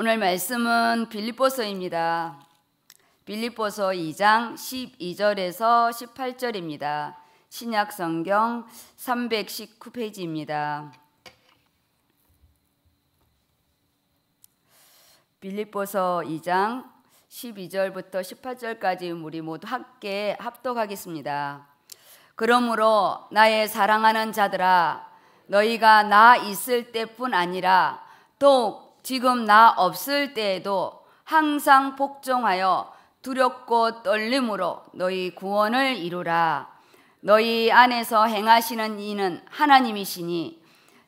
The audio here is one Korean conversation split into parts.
오늘 말씀은 빌립보서입니다. 빌립보서 2장 12절에서 18절입니다. 신약 성경 319페이지입니다. 빌립보서 2장 12절부터 18절까지 우리 모두 함께 합독하겠습니다. 그러므로 나의 사랑하는 자들아 너희가 나 있을 때뿐 아니라 더 지금 나 없을 때에도 항상 복종하여 두렵고 떨림으로 너희 구원을 이루라. 너희 안에서 행하시는 이는 하나님이시니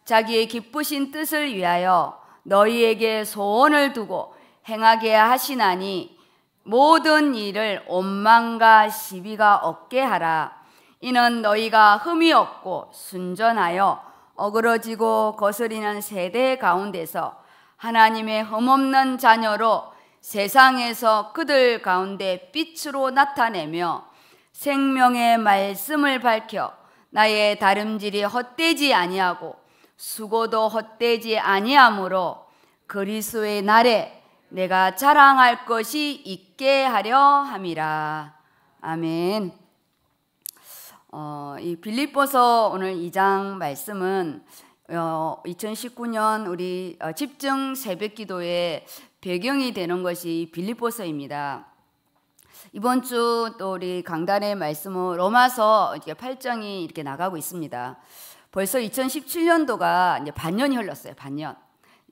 자기의 기쁘신 뜻을 위하여 너희에게 소원을 두고 행하게 하시나니 모든 일을 원망과 시비가 없게 하라. 이는 너희가 흠이 없고 순전하여 어그러지고 거스리는 세대 가운데서 하나님의 험없는 자녀로 세상에서 그들 가운데 빛으로 나타내며 생명의 말씀을 밝혀 나의 다름질이 헛되지 아니하고 수고도 헛되지 아니하므로 그리스의 날에 내가 자랑할 것이 있게 하려 함이라. 아멘. 어, 이 빌립보서 오늘 2장 말씀은 어, 2019년 우리 어, 집중 새벽 기도의 배경이 되는 것이 빌립보서입니다. 이번 주 또 우리 강단의 말씀은 로마서 8장이 이렇게 나가고 있습니다. 벌써 2017년도가 이제 반년이 흘렀어요. 반년.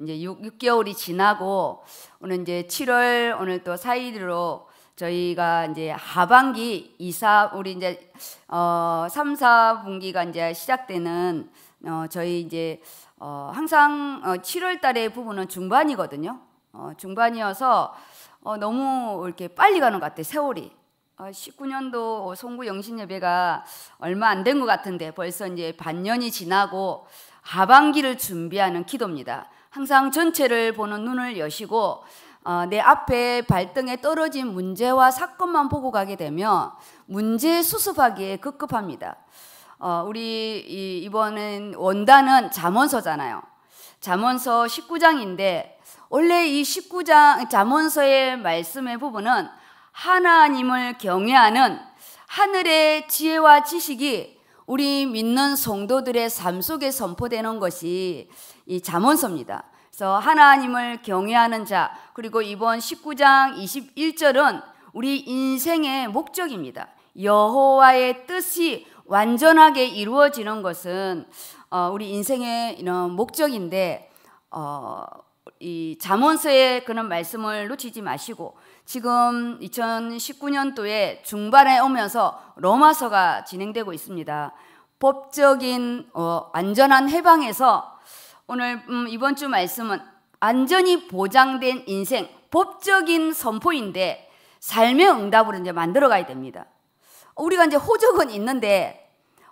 이제 6, 개월이 지나고 오늘 이제 7월 오늘 또 4일로 저희가 이제 하반기 2, 4 우리 이제 어 3, 4분기가 이제 시작되는 어, 저희 이제 어, 항상 어, 7월 달에 부부는 중반이거든요. 어, 중반이어서 어, 너무 이렇게 빨리 가는 것 같아요. 세월이. 어, 19년도 송구 영신 예배가 얼마 안 된 것 같은데 벌써 이제 반년이 지나고 하반기를 준비하는 기도입니다. 항상 전체를 보는 눈을 여시고 어, 내 앞에 발등에 떨어진 문제와 사건만 보고 가게 되면 문제 수습하기에 급급합니다. 어, 우리 이, 이번엔 원단은 자문서잖아요 잠언서 19장인데 원래 이 19장 잠언서의 말씀의 부분은 하나님을 경외하는 하늘의 지혜와 지식이 우리 믿는 성도들의 삶 속에 선포되는 것이 이 잠언서입니다. 그래서 하나님을 경외하는 자 그리고 이번 19장 21절은 우리 인생의 목적입니다. 여호와의 뜻이 완전하게 이루어지는 것은 어, 우리 인생의 이런 목적인데 어, 이 잠언서의 그런 말씀을 놓치지 마시고 지금 2019년도에 중반에 오면서 로마서가 진행되고 있습니다. 법적인 어, 안전한 해방에서 오늘 음, 이번 주 말씀은 안전히 보장된 인생 법적인 선포인데 삶의 응답으 이제 만들어가야 됩니다. 우리가 이제 호적은 있는데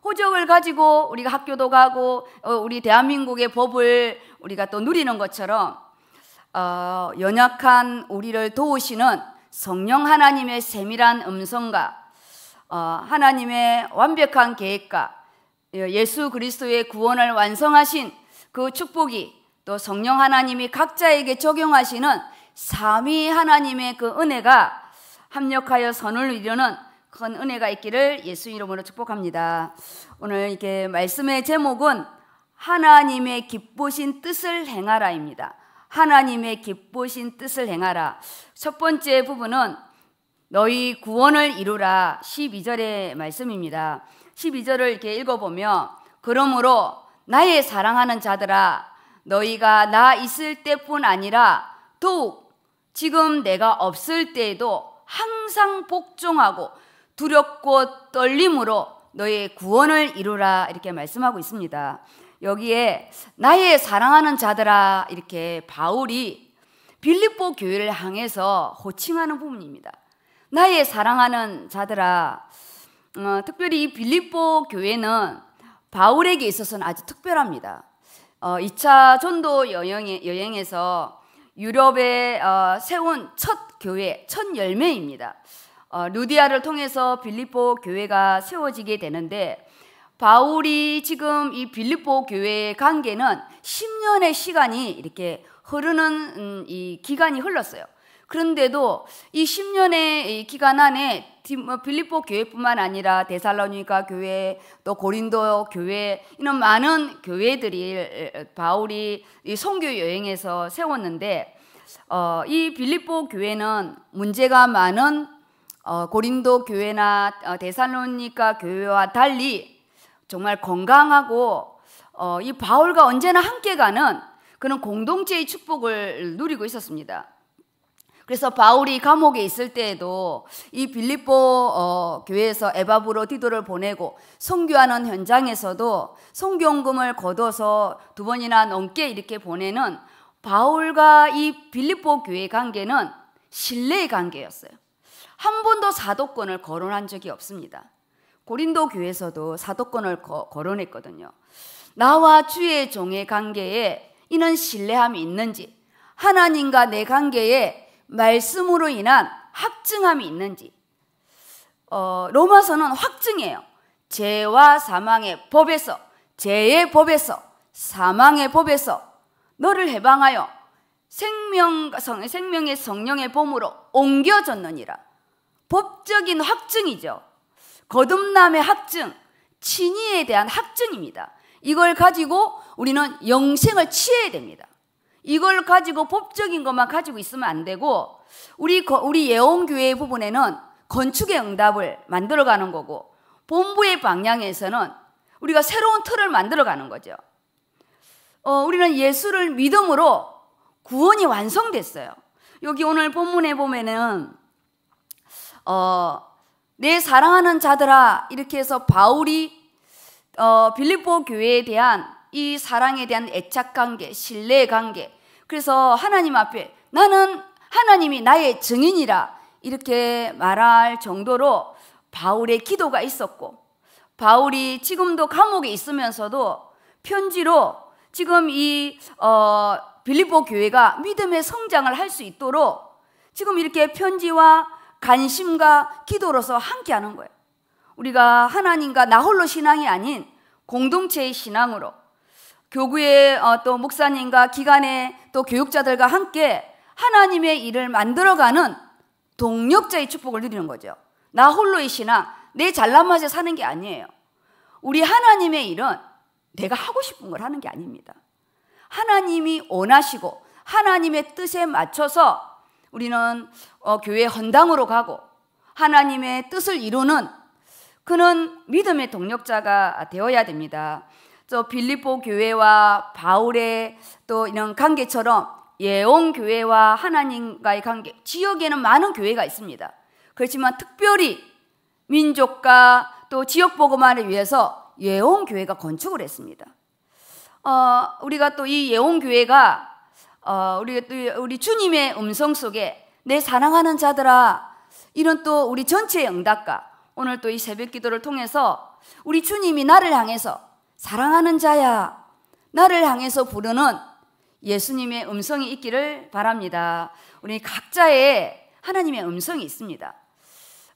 호적을 가지고 우리가 학교도 가고 어, 우리 대한민국의 법을 우리가 또 누리는 것처럼 어, 연약한 우리를 도우시는 성령 하나님의 세밀한 음성과 어, 하나님의 완벽한 계획과 예, 예수 그리스도의 구원을 완성하신 그 축복이 또 성령 하나님이 각자에게 적용하시는 삼위 하나님의 그 은혜가 합력하여 선을 이루는 큰 은혜가 있기를 예수 이름으로 축복합니다. 오늘 이렇게 말씀의 제목은 하나님의 기쁘신 뜻을 행하라입니다. 하나님의 기쁘신 뜻을 행하라. 첫 번째 부분은 너희 구원을 이루라 12절의 말씀입니다. 12절을 이렇게 읽어보며 그러므로 나의 사랑하는 자들아 너희가 나 있을 때뿐 아니라 더욱 지금 내가 없을 때에도 항상 복종하고 두렵고 떨림으로 너의 구원을 이루라 이렇게 말씀하고 있습니다. 여기에 나의 사랑하는 자들아 이렇게 바울이 빌립보 교회를 향해서 호칭하는 부분입니다. 나의 사랑하는 자들아 어, 특별히 빌립보 교회는 바울에게 있어서는 아주 특별합니다. 어, 2차 전도 여행에, 여행에서 유럽에 어, 세운 첫 교회, 첫 열매입니다. 어, 루디아를 통해서 빌립보 교회가 세워지게 되는데 바울이 지금 이 빌립보 교회의 관계는 10년의 시간이 이렇게 흐르는 음, 이 기간이 흘렀어요. 그런데도 이 10년의 이 기간 안에 빌립보 교회뿐만 아니라 데살로니가 교회 또 고린도 교회 이런 많은 교회들이 바울이 이 선교 여행에서 세웠는데 어, 이 빌립보 교회는 문제가 많은 어, 고린도 교회나 어, 데살로니카 교회와 달리 정말 건강하고 어, 이 바울과 언제나 함께 가는 그런 공동체의 축복을 누리고 있었습니다. 그래서 바울이 감옥에 있을 때에도 이 빌립보 어, 교회에서 에바브로 디도를 보내고 성교하는 현장에서도 성경금을 거둬서 두 번이나 넘게 이렇게 보내는 바울과 이 빌립보 교회 관계는 신뢰의 관계였어요. 한 번도 사도권을 거론한 적이 없습니다. 고린도 교회에서도 사도권을 거, 거론했거든요. 나와 주의 종의 관계에 이는 신뢰함이 있는지, 하나님과 내 관계에 말씀으로 인한 확증함이 있는지, 어, 로마서는 확증해요. 죄와 사망의 법에서, 죄의 법에서, 사망의 법에서 너를 해방하여 생명, 생명의 성령의 봄으로 옮겨졌느니라. 법적인 확증이죠. 거듭남의 확증, 진의에 대한 확증입니다. 이걸 가지고 우리는 영생을 취해야 됩니다. 이걸 가지고 법적인 것만 가지고 있으면 안 되고 우리 우리 예원교회 부분에는 건축의 응답을 만들어가는 거고 본부의 방향에서는 우리가 새로운 틀을 만들어가는 거죠. 어, 우리는 예수를 믿음으로 구원이 완성됐어요. 여기 오늘 본문에 보면은 어, 내 사랑하는 자들아 이렇게 해서 바울이 어, 빌립보 교회에 대한 이 사랑에 대한 애착 관계, 신뢰 관계. 그래서 하나님 앞에 나는 하나님이 나의 증인이라 이렇게 말할 정도로 바울의 기도가 있었고 바울이 지금도 감옥에 있으면서도 편지로 지금 이 어, 빌립보 교회가 믿음의 성장을 할 수 있도록 지금 이렇게 편지와 관심과 기도로서 함께 하는 거예요. 우리가 하나님과 나 홀로 신앙이 아닌 공동체의 신앙으로 교구의 어, 또 목사님과 기관의 또 교육자들과 함께 하나님의 일을 만들어가는 동력자의 축복을 누리는 거죠. 나 홀로의 신앙, 내 잘난 맛에 사는 게 아니에요. 우리 하나님의 일은 내가 하고 싶은 걸 하는 게 아닙니다. 하나님이 원하시고 하나님의 뜻에 맞춰서 우리는 어, 교회 헌당으로 가고 하나님의 뜻을 이루는 그는 믿음의 동력자가 되어야 됩니다. 저 빌립보 교회와 바울의 또 이런 관계처럼 예언 교회와 하나님과의 관계, 지역에는 많은 교회가 있습니다. 그렇지만 특별히 민족과 또 지역 보고만을 위해서 예언 교회가 건축을 했습니다. 어, 우리가 또 이 예언 교회가 어, 우리 우리 주님의 음성 속에 내 사랑하는 자들아 이런 또 우리 전체의 응답과 오늘 또 이 새벽 기도를 통해서 우리 주님이 나를 향해서 사랑하는 자야 나를 향해서 부르는 예수님의 음성이 있기를 바랍니다. 우리 각자의 하나님의 음성이 있습니다.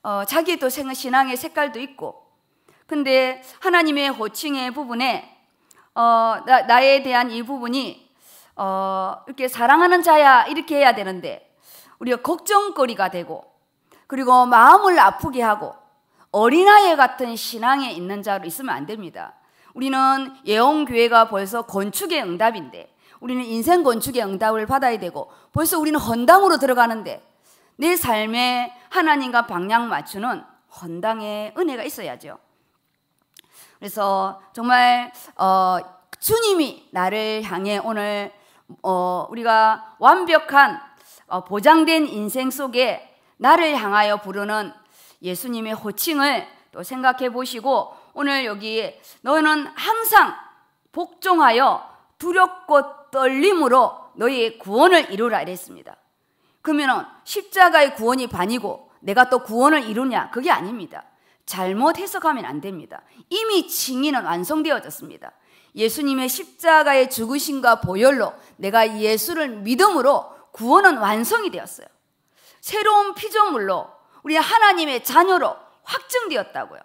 어, 자기 또 신앙의 색깔도 있고, 근데 하나님의 호칭의 부분에 어, 나, 나에 대한 이 부분이 어, 이렇게 사랑하는 자야 이렇게 해야 되는데 우리가 걱정거리가 되고 그리고 마음을 아프게 하고 어린아이 같은 신앙에 있는 자로 있으면 안 됩니다. 우리는 예언교회가 벌써 건축의 응답인데 우리는 인생 건축의 응답을 받아야 되고 벌써 우리는 헌당으로 들어가는데 내 삶에 하나님과 방향 맞추는 헌당의 은혜가 있어야죠. 그래서 정말 어, 주님이 나를 향해 오늘 어, 우리가 완벽한 어, 보장된 인생 속에 나를 향하여 부르는 예수님의 호칭을 또 생각해 보시고 오늘 여기 너는 항상 복종하여 두렵고 떨림으로 너희의 구원을 이루라 이랬습니다. 그러면 십자가의 구원이 반이고 내가 또 구원을 이루냐 그게 아닙니다. 잘못 해석하면 안 됩니다. 이미 칭의는 완성되어졌습니다. 예수님의 십자가의 죽으심과 보혈로 내가 예수를 믿음으로 구원은 완성이 되었어요. 새로운 피조물로 우리 하나님의 자녀로 확증되었다고요.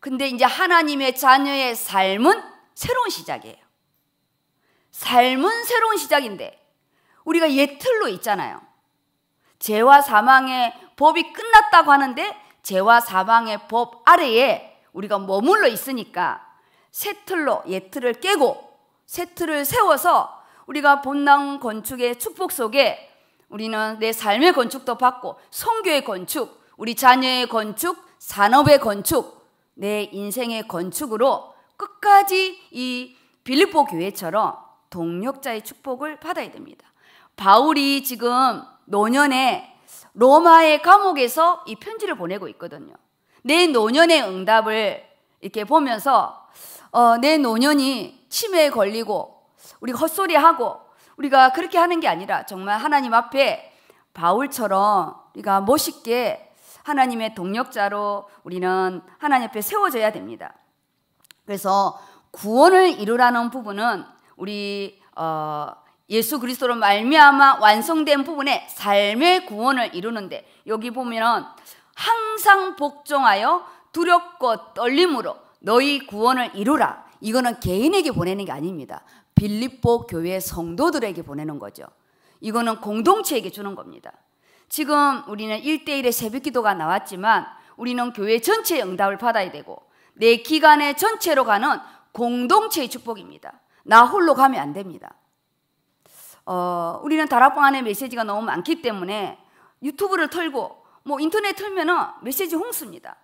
근데 이제 하나님의 자녀의 삶은 새로운 시작이에요. 삶은 새로운 시작인데 우리가 예틀로 있잖아요. 죄와 사망의 법이 끝났다고 하는데 죄와 사망의 법 아래에 우리가 머물러 있으니까 새 틀로 예틀을 깨고 새 틀을 세워서 우리가 본당 건축의 축복 속에 우리는 내 삶의 건축도 받고 성교의 건축, 우리 자녀의 건축, 산업의 건축, 내 인생의 건축으로 끝까지 이 빌립보 교회처럼 동력자의 축복을 받아야 됩니다. 바울이 지금 노년에 로마의 감옥에서 이 편지를 보내고 있거든요. 내 노년의 응답을 이렇게 보면서 어, 내 노년이 치매에 걸리고 우리가 헛소리하고 우리가 그렇게 하는 게 아니라 정말 하나님 앞에 바울처럼 우리가 멋있게 하나님의 동력자로 우리는 하나님 앞에 세워져야 됩니다. 그래서 구원을 이루라는 부분은 우리 어, 예수 그리스도로 말미암아 완성된 부분에 삶의 구원을 이루는데 여기 보면 항상 복종하여 두렵고 떨림으로 너희 구원을 이루라. 이거는 개인에게 보내는 게 아닙니다. 빌립보 교회 성도들에게 보내는 거죠. 이거는 공동체에게 주는 겁니다. 지금 우리는 1대1의 새벽 기도가 나왔지만 우리는 교회 전체의 응답을 받아야 되고 내기관의 전체로 가는 공동체의 축복입니다. 나 홀로 가면 안 됩니다. 어, 우리는 다락방 안에 메시지가 너무 많기 때문에 유튜브를 틀고 뭐 인터넷 틀면은 메시지 홍수입니다.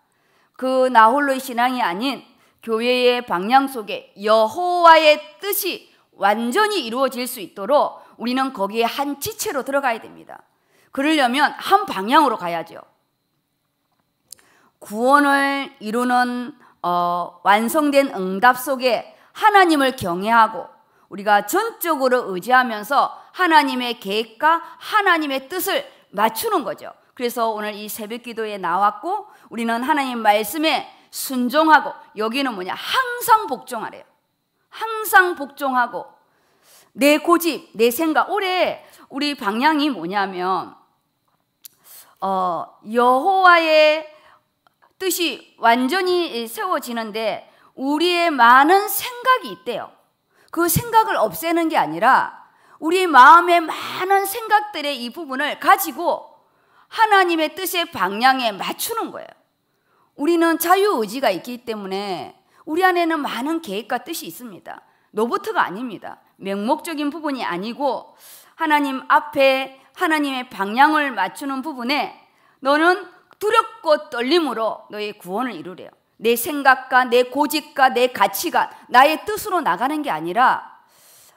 그 나 홀로의 신앙이 아닌 교회의 방향 속에 여호와의 뜻이 완전히 이루어질 수 있도록 우리는 거기에 한 지체로 들어가야 됩니다. 그러려면 한 방향으로 가야죠. 구원을 이루는 어, 완성된 응답 속에 하나님을 경외하고 우리가 전적으로 의지하면서 하나님의 계획과 하나님의 뜻을 맞추는 거죠. 그래서 오늘 이 새벽 기도에 나왔고 우리는 하나님 말씀에 순종하고 여기는 뭐냐? 항상 복종하래요. 항상 복종하고 내 고집, 내 생각. 올해 우리 방향이 뭐냐면 어, 여호와의 뜻이 완전히 세워지는데 우리의 많은 생각이 있대요. 그 생각을 없애는 게 아니라 우리 마음의 많은 생각들의 이 부분을 가지고 하나님의 뜻의 방향에 맞추는 거예요. 우리는 자유의지가 있기 때문에 우리 안에는 많은 계획과 뜻이 있습니다. 로버트가 아닙니다. 명목적인 부분이 아니고 하나님 앞에 하나님의 방향을 맞추는 부분에 너는 두렵고 떨림으로 너의 구원을 이루래요. 내 생각과 내 고집과 내 가치관, 나의 뜻으로 나가는 게 아니라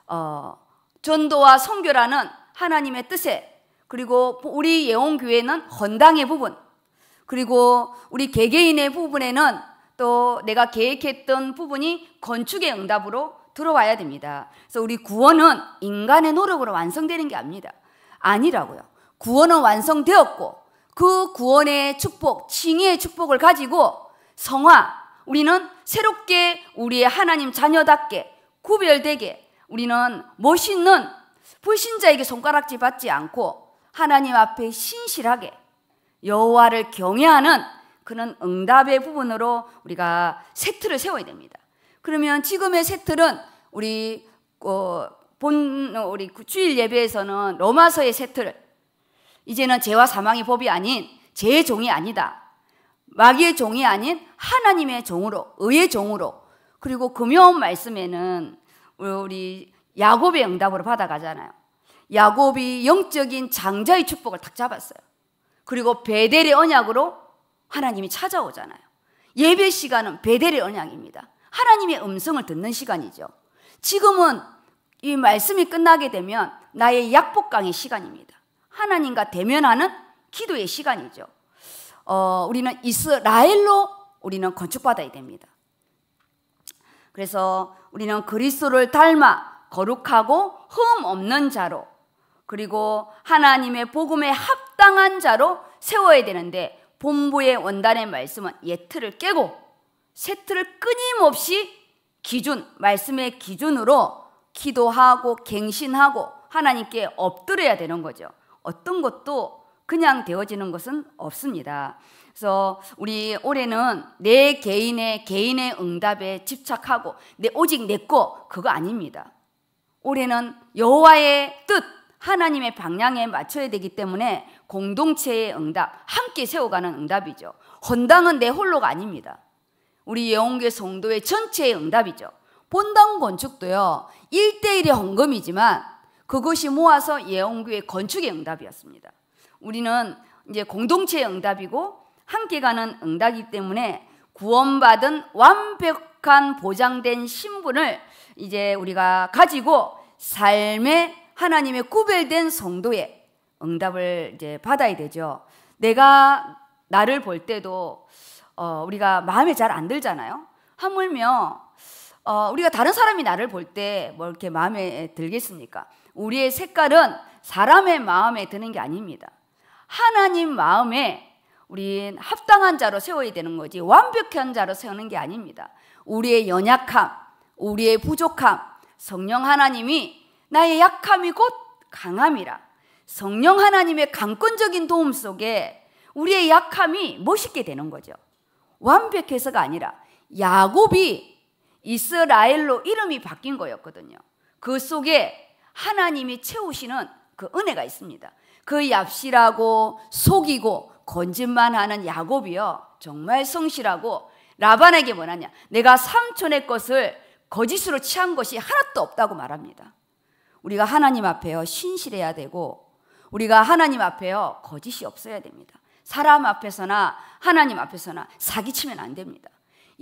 어, 전도와 성교라는 하나님의 뜻에 그리고 우리 예원교회는 헌당의 부분, 그리고 우리 개개인의 부분에는 또 내가 계획했던 부분이 건축의 응답으로 들어와야 됩니다. 그래서 우리 구원은 인간의 노력으로 완성되는 게 아닙니다. 아니라고요. 구원은 완성되었고 그 구원의 축복, 칭의의 축복을 가지고 성화, 우리는 새롭게 우리의 하나님 자녀답게 구별되게 우리는 멋있는 불신자에게 손가락질 받지 않고 하나님 앞에 신실하게 여호와를 경외하는 그런 응답의 부분으로 우리가 세트를 세워야 됩니다. 그러면 지금의 세트는 우리 어, 본 우리 그 주일 예배에서는 로마서의 세트를 이제는 죄와 사망의 법이 아닌 죄의 종이 아니다. 마귀의 종이 아닌 하나님의 종으로 의의 종으로 그리고 금요일 말씀에는 우리 야곱의 응답으로 받아가잖아요. 야곱이 영적인 장자의 축복을 딱 잡았어요. 그리고 베델의 언약으로 하나님이 찾아오잖아요. 예배 시간은 베델의 언약입니다. 하나님의 음성을 듣는 시간이죠. 지금은 이 말씀이 끝나게 되면 나의 약복강의 시간입니다. 하나님과 대면하는 기도의 시간이죠. 어, 우리는 이스라엘로 우리는 건축받아야 됩니다. 그래서 우리는 그리스도를 닮아 거룩하고 흠 없는 자로 그리고 하나님의 복음에 합 합당한 자로 세워야 되는데 본부의 원단의 말씀은 예틀을 깨고 세틀을 끊임없이 기준 말씀의 기준으로 기도하고 갱신하고 하나님께 엎드려야 되는 거죠. 어떤 것도 그냥 되어지는 것은 없습니다. 그래서 우리 올해는 내 개인의 개인의 응답에 집착하고 내 오직 내 거 그거 아닙니다. 올해는 여호와의 뜻 하나님의 방향에 맞춰야 되기 때문에 공동체의 응답, 함께 세워가는 응답이죠. 헌당은 내 홀로가 아닙니다. 우리 예원교 성도의 전체의 응답이죠. 본당 건축도요, 1대1의 헌금이지만 그것이 모아서 예원교의 건축의 응답이었습니다. 우리는 이제 공동체의 응답이고 함께 가는 응답이기 때문에 구원받은 완벽한 보장된 신분을 이제 우리가 가지고 삶의 하나님의 구별된 성도의 응답을 이제 받아야 되죠. 내가 나를 볼 때도 어, 우리가 마음에 잘 안 들잖아요. 하물며 어, 우리가 다른 사람이 나를 볼때뭐 이렇게 마음에 들겠습니까? 우리의 색깔은 사람의 마음에 드는 게 아닙니다. 하나님 마음에 우린 합당한 자로 세워야 되는 거지 완벽한 자로 세우는 게 아닙니다. 우리의 연약함, 우리의 부족함, 성령 하나님이 나의 약함이 곧 강함이라 성령 하나님의 강권적인 도움 속에 우리의 약함이 멋있게 되는 거죠. 완벽해서가 아니라 야곱이 이스라엘로 이름이 바뀐 거였거든요. 그 속에 하나님이 채우시는 그 은혜가 있습니다. 그 얍실하고 속이고 건진만 하는 야곱이요. 정말 성실하고 라반에게 뭐하냐 내가 삼촌의 것을 거짓으로 취한 것이 하나도 없다고 말합니다. 우리가 하나님 앞에요. 신실해야 되고 우리가 하나님 앞에요. 거짓이 없어야 됩니다. 사람 앞에서나 하나님 앞에서나 사기치면 안 됩니다.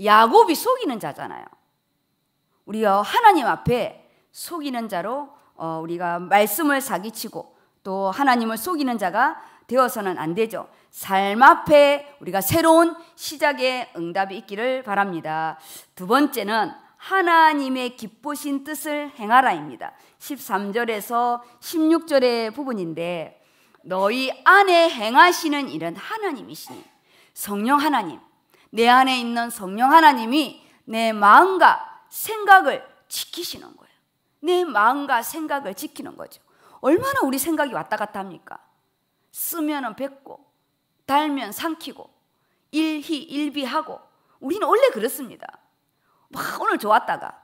야곱이 속이는 자잖아요. 우리가 하나님 앞에 속이는 자로 어, 우리가 말씀을 사기치고 또 하나님을 속이는 자가 되어서는 안 되죠. 삶 앞에 우리가 새로운 시작의 응답이 있기를 바랍니다. 두 번째는 하나님의 기쁘신 뜻을 행하라입니다. 13절에서 16절의 부분인데 너희 안에 행하시는 일은 하나님이시니 성령 하나님 내 안에 있는 성령 하나님이 내 마음과 생각을 지키시는 거예요. 내 마음과 생각을 지키는 거죠. 얼마나 우리 생각이 왔다 갔다 합니까? 쓰면은 뱉고 달면 삼키고 일희일비하고 우리는 원래 그렇습니다. 막 오늘 좋았다가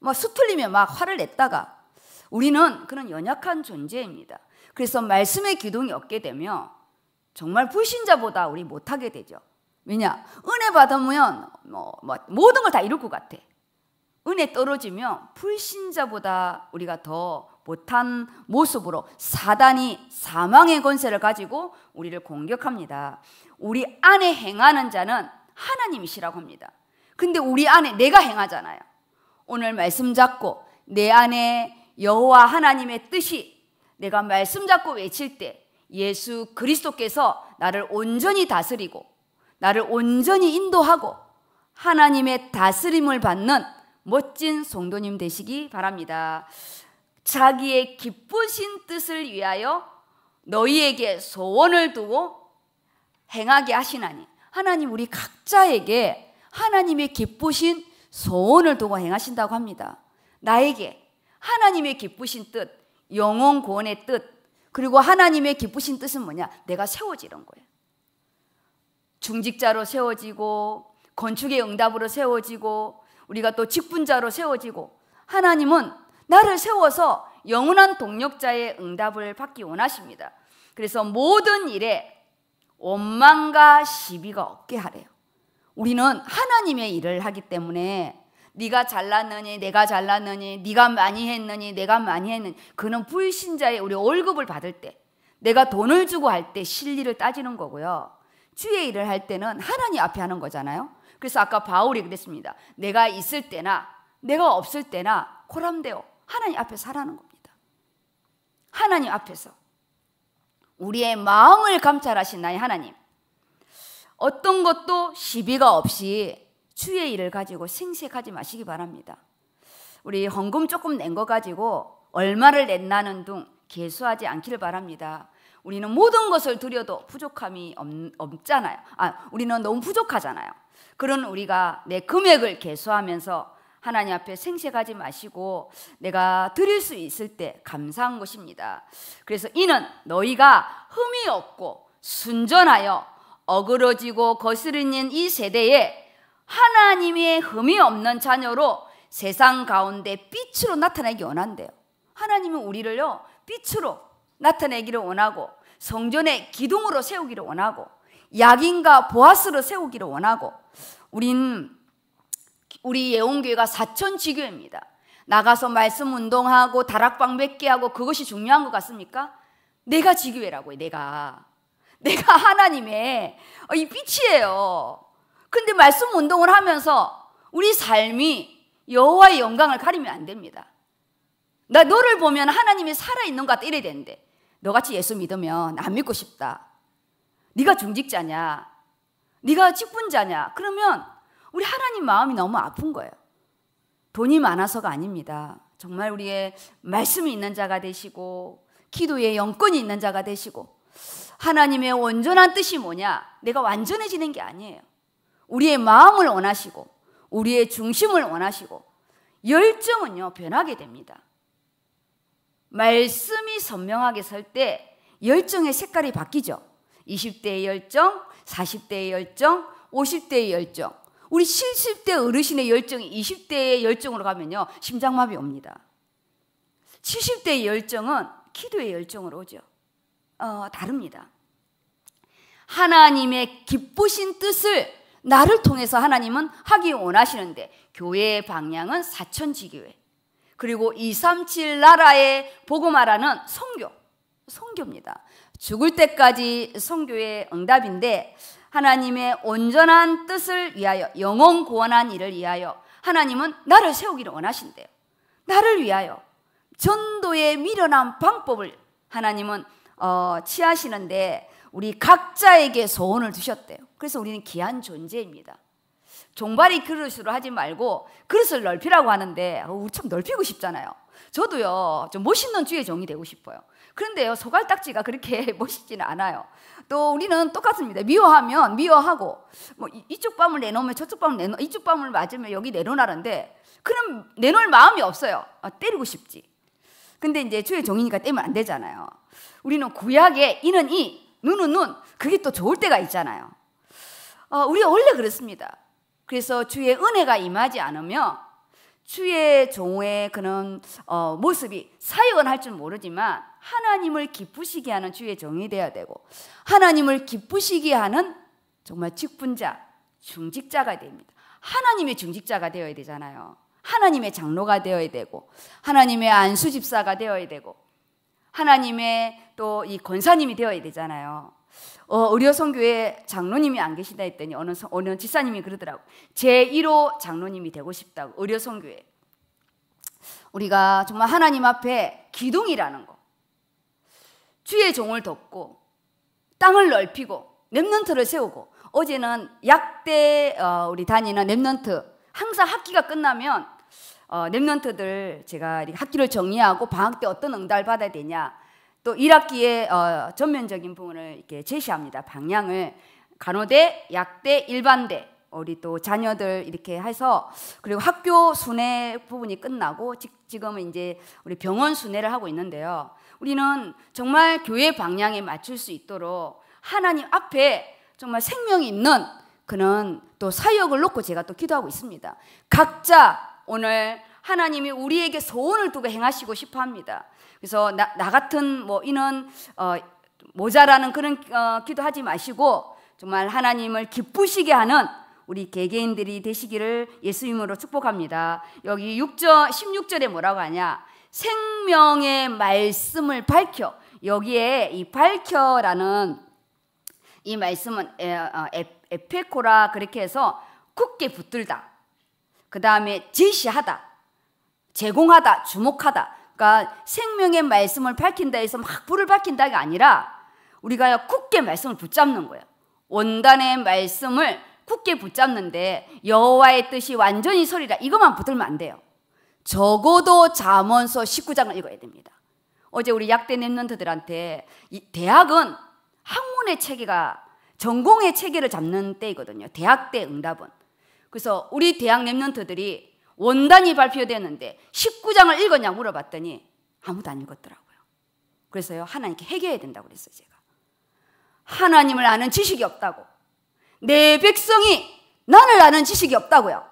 막 수틀리면 막 화를 냈다가 우리는 그런 연약한 존재입니다. 그래서 말씀의 기둥이 없게 되면 정말 불신자보다 우리 못하게 되죠. 왜냐? 은혜 받으면 뭐, 뭐 모든 걸 다 이룰 것 같아. 은혜 떨어지면 불신자보다 우리가 더 못한 모습으로 사단이 사망의 권세를 가지고 우리를 공격합니다. 우리 안에 행하는 자는 하나님이시라고 합니다. 근데 우리 안에 내가 행하잖아요. 오늘 말씀 잡고 내 안에 여호와 하나님의 뜻이 내가 말씀 잡고 외칠 때 예수 그리스도께서 나를 온전히 다스리고 나를 온전히 인도하고 하나님의 다스림을 받는 멋진 성도님 되시기 바랍니다. 자기의 기쁘신 뜻을 위하여 너희에게 소원을 두고 행하게 하시나니 하나님 우리 각자에게 하나님의 기쁘신 소원을 두고 행하신다고 합니다. 나에게 하나님의 기쁘신 뜻, 영혼 구원의 뜻, 그리고 하나님의 기쁘신 뜻은 뭐냐? 내가 세워지는 거예요. 중직자로 세워지고 건축의 응답으로 세워지고 우리가 또 직분자로 세워지고 하나님은 나를 세워서 영원한 동력자의 응답을 받기 원하십니다. 그래서 모든 일에 원망과 시비가 없게 하래요. 우리는 하나님의 일을 하기 때문에 네가 잘났느니 내가 잘났느니 네가 많이 했느니 내가 많이 했느니 그는 불신자의 우리 월급을 받을 때 내가 돈을 주고 할 때 실리를 따지는 거고요. 주의 일을 할 때는 하나님 앞에 하는 거잖아요. 그래서 아까 바울이 그랬습니다. 내가 있을 때나 내가 없을 때나 코람데오 하나님 앞에 살라는 겁니다. 하나님 앞에서 우리의 마음을 감찰하신 나의 하나님. 어떤 것도 시비가 없이 주의 일을 가지고 생색하지 마시기 바랍니다. 우리 헌금 조금 낸 거 가지고 얼마를 냈나는 둥 개수하지 않기를 바랍니다. 우리는 모든 것을 드려도 부족함이 없, 잖아요 아, 우리는 너무 부족하잖아요. 그런 우리가 내 금액을 개수하면서 하나님 앞에 생색하지 마시고 내가 드릴 수 있을 때 감사한 것입니다. 그래서 이는 너희가 흠이 없고 순전하여 어그러지고 거스르는 이 세대에 하나님의 흠이 없는 자녀로 세상 가운데 빛으로 나타내기 원한대요. 하나님은 우리를요, 빛으로 나타내기를 원하고 성전의 기둥으로 세우기를 원하고 약인과 보아스로 세우기를 원하고 우린 우리 예원교회가 사천 지교입니다. 나가서 말씀 운동하고 다락방 몇 개 하고 그것이 중요한 것 같습니까? 내가 지교회라고요, 내가. 내가 하나님의 어, 이 빛이에요. 근데 말씀 운동을 하면서 우리 삶이 여호와의 영광을 가리면 안 됩니다. 나 너를 보면 하나님이 살아있는 것 같다 이래야 되는데 너같이 예수 믿으면 안 믿고 싶다. 네가 중직자냐? 네가 직분자냐? 그러면 우리 하나님 마음이 너무 아픈 거예요. 돈이 많아서가 아닙니다. 정말 우리의 말씀이 있는 자가 되시고 기도의 영권이 있는 자가 되시고 하나님의 온전한 뜻이 뭐냐? 내가 완전해지는 게 아니에요. 우리의 마음을 원하시고, 우리의 중심을 원하시고, 열정은요, 변하게 됩니다. 말씀이 선명하게 설 때 열정의 색깔이 바뀌죠. 20대의 열정, 40대의 열정, 50대의 열정. 우리 70대 어르신의 열정이 20대의 열정으로 가면요, 심장마비 옵니다. 70대의 열정은 기도의 열정으로 오죠. 어, 다릅니다. 하나님의 기쁘신 뜻을 나를 통해서 하나님은 하기 원하시는데 교회의 방향은 사천지교회 그리고 237 나라의 복음화라는 성교 성교입니다. 죽을 때까지 성교의 응답인데 하나님의 온전한 뜻을 위하여 영원 구원한 일을 위하여 하나님은 나를 세우기를 원하신대요. 나를 위하여 전도의 미련한 방법을 하나님은 어, 취하시는데 우리 각자에게 소원을 두셨대요. 그래서 우리는 귀한 존재입니다. 종발이 그릇으로 하지 말고 그릇을 넓히라고 하는데 어, 우리 참 넓히고 싶잖아요. 저도요 좀 멋있는 주의 종이 되고 싶어요. 그런데요 소갈딱지가 그렇게 멋있지는 않아요. 또 우리는 똑같습니다. 미워하면 미워하고 뭐 이쪽 밤을 내놓으면 저쪽 밤을 내놓 이쪽 밤을 맞으면 여기 내놓나는데 그럼 내놓을 마음이 없어요. 아, 때리고 싶지. 근데 이제 주의 종이니까 때면 안 되잖아요. 우리는 구약에 이는 이, 눈은 눈, 그게 또 좋을 때가 있잖아요. 어, 우리 원래 그렇습니다. 그래서 주의 은혜가 임하지 않으며 주의 종의 그런 어, 모습이 사역은 할 줄 모르지만 하나님을 기쁘시게 하는 주의 종이 되어야 되고 하나님을 기쁘시게 하는 정말 직분자, 중직자가 됩니다. 하나님의 중직자가 되어야 되잖아요. 하나님의 장로가 되어야 되고 하나님의 안수 집사가 되어야 되고 하나님의 또 이 권사님이 되어야 되잖아요. 어, 의료선교회 장로님이 안 계시다 했더니 어느, 어느 지사님이 그러더라고. 제1호 장로님이 되고 싶다고. 의료선교회. 우리가 정말 하나님 앞에 기둥이라는 거. 주의 종을 돕고 땅을 넓히고 랩넌트를 세우고 어제는 약대 어, 우리 다니는 랩넌트 항상 학기가 끝나면 어, 랩런트들 제가 학기를 정리하고 방학 때 어떤 응답을 받아야 되냐 또 1학기에 어, 전면적인 부분을 이렇게 제시합니다. 방향을 간호대, 약대, 일반대 우리 또 자녀들 이렇게 해서 그리고 학교 순회 부분이 끝나고 지금은 이제 우리 병원 순회를 하고 있는데요. 우리는 정말 교회 방향에 맞출 수 있도록 하나님 앞에 정말 생명이 있는 그는 또 사역을 놓고 제가 또 기도하고 있습니다. 각자 오늘 하나님이 우리에게 소원을 두고 행하시고 싶어 합니다. 그래서 나, 나 같은 뭐 이는 어, 모자라는 그런 어, 기도하지 마시고 정말 하나님을 기쁘시게 하는 우리 개개인들이 되시기를 예수님으로 축복합니다. 여기 6절 16절에 뭐라고 하냐? 생명의 말씀을 밝혀. 여기에 이 밝혀라는 이 말씀은 에, 어, 에, 에페코라 그렇게 해서 굳게 붙들다. 그 다음에 제시하다, 제공하다, 주목하다. 그러니까 생명의 말씀을 밝힌다 해서 막 불을 밝힌다가 아니라 우리가 굳게 말씀을 붙잡는 거예요. 원단의 말씀을 굳게 붙잡는데 여호와의 뜻이 완전히 서리라 이것만 붙들면 안 돼요. 적어도 잠언서 19장을 읽어야 됩니다. 어제 우리 약대 랩런트들한테 대학은 학문의 체계가 전공의 체계를 잡는 때이거든요. 대학 때 응답은 그래서 우리 대학 랩런터들이 원단이 발표되는데 었 19장을 읽었냐 물어봤더니 아무도 안 읽었더라고요. 그래서요, 하나님께 해결해야 된다고 그랬어요, 제가. 하나님을 아는 지식이 없다고. 내 백성이 나를 아는 지식이 없다고요.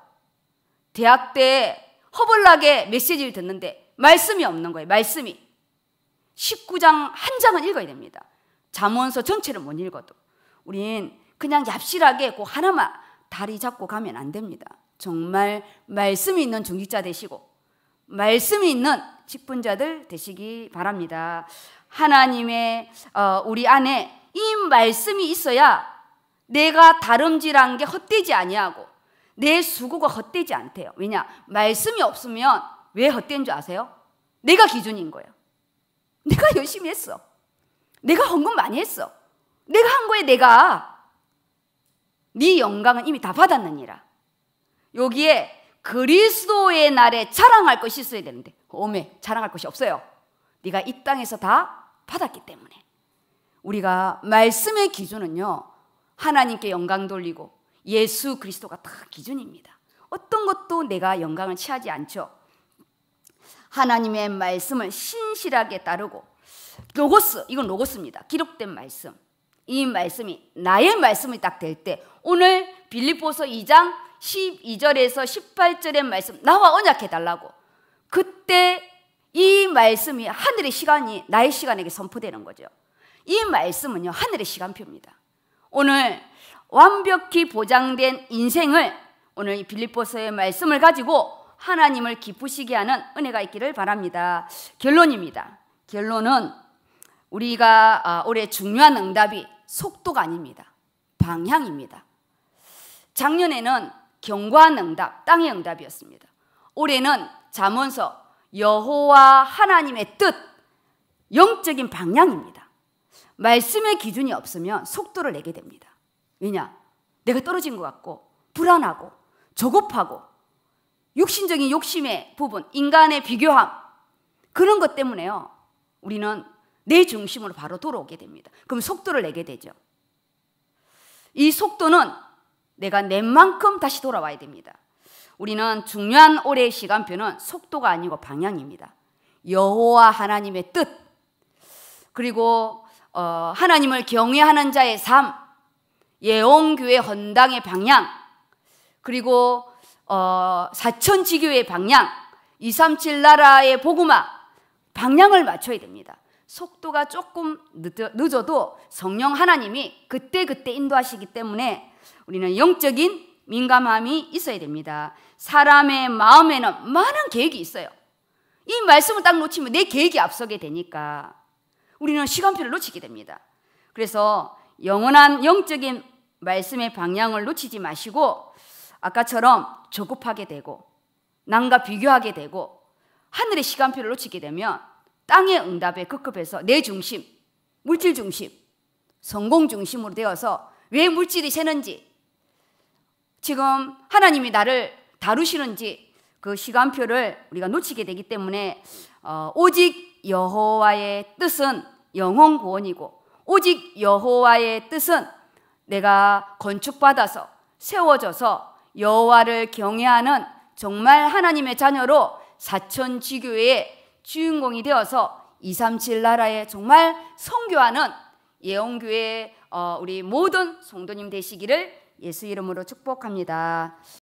대학 때 허벌나게 메시지를 듣는데 말씀이 없는 거예요, 말씀이. 19장 한 장은 읽어야 됩니다. 잠언서 전체를 못 읽어도. 우린 그냥 얍실하게 그 하나만 다리 잡고 가면 안 됩니다. 정말 말씀이 있는 중직자 되시고 말씀이 있는 직분자들 되시기 바랍니다. 하나님의 어, 우리 안에 이 말씀이 있어야 내가 다름질한 게 헛되지 아니하고 내 수고가 헛되지 않대요. 왜냐? 말씀이 없으면 왜 헛된 줄 아세요? 내가 기준인 거예요. 내가 열심히 했어. 내가 헌금 많이 했어. 내가 한 거에 내가 네 영광은 이미 다 받았느니라. 여기에 그리스도의 날에 자랑할 것이 있어야 되는데 오메 자랑할 것이 없어요. 네가 이 땅에서 다 받았기 때문에 우리가 말씀의 기준은요 하나님께 영광 돌리고 예수 그리스도가 다 기준입니다. 어떤 것도 내가 영광을 취하지 않죠. 하나님의 말씀을 신실하게 따르고 로고스 이건 로고스입니다. 기록된 말씀 이 말씀이 나의 말씀이 딱 될 때 오늘 빌립보서 2장 12절에서 18절의 말씀 나와 언약해 달라고 그때 이 말씀이 하늘의 시간이 나의 시간에게 선포되는 거죠. 이 말씀은요 하늘의 시간표입니다. 오늘 완벽히 보장된 인생을 오늘 이 빌립보서의 말씀을 가지고 하나님을 기쁘시게 하는 은혜가 있기를 바랍니다. 결론입니다. 결론은 우리가 아, 올해 중요한 응답이 속도가 아닙니다. 방향입니다. 작년에는 경과 응답, 땅의 응답이었습니다. 올해는 잠언서 여호와 하나님의 뜻, 영적인 방향입니다. 말씀의 기준이 없으면 속도를 내게 됩니다. 왜냐? 내가 떨어진 것 같고 불안하고 조급하고 육신적인 욕심의 부분, 인간의 비교함 그런 것 때문에요. 우리는 내 중심으로 바로 돌아오게 됩니다. 그럼 속도를 내게 되죠. 이 속도는 내가 낸 만큼 다시 돌아와야 됩니다. 우리는 중요한 올해의 시간표는 속도가 아니고 방향입니다. 여호와 하나님의 뜻 그리고 어, 하나님을 경외하는 자의 삶 예언교회 헌당의 방향 그리고 어, 사천지교의 방향 237 나라의 복음화 방향을 맞춰야 됩니다. 속도가 조금 늦어도 성령 하나님이 그때그때 인도하시기 때문에 우리는 영적인 민감함이 있어야 됩니다. 사람의 마음에는 많은 계획이 있어요. 이 말씀을 딱 놓치면 내 계획이 앞서게 되니까 우리는 시간표를 놓치게 됩니다. 그래서 영원한 영적인 말씀의 방향을 놓치지 마시고 아까처럼 조급하게 되고 남과 비교하게 되고 하늘의 시간표를 놓치게 되면 땅의 응답에 급급해서 내 중심, 물질 중심, 성공 중심으로 되어서 왜 물질이 새는지, 지금 하나님이 나를 다루시는지 그 시간표를 우리가 놓치게 되기 때문에 어, 오직 여호와의 뜻은 영혼 구원이고 오직 여호와의 뜻은 내가 건축받아서 세워져서 여호와를 경외하는 정말 하나님의 자녀로 사천지교의 주인공이 되어서 237 나라에 정말 성교하는 예언교회 어, 우리 모든 성도님 되시기를 예수 이름으로 축복합니다.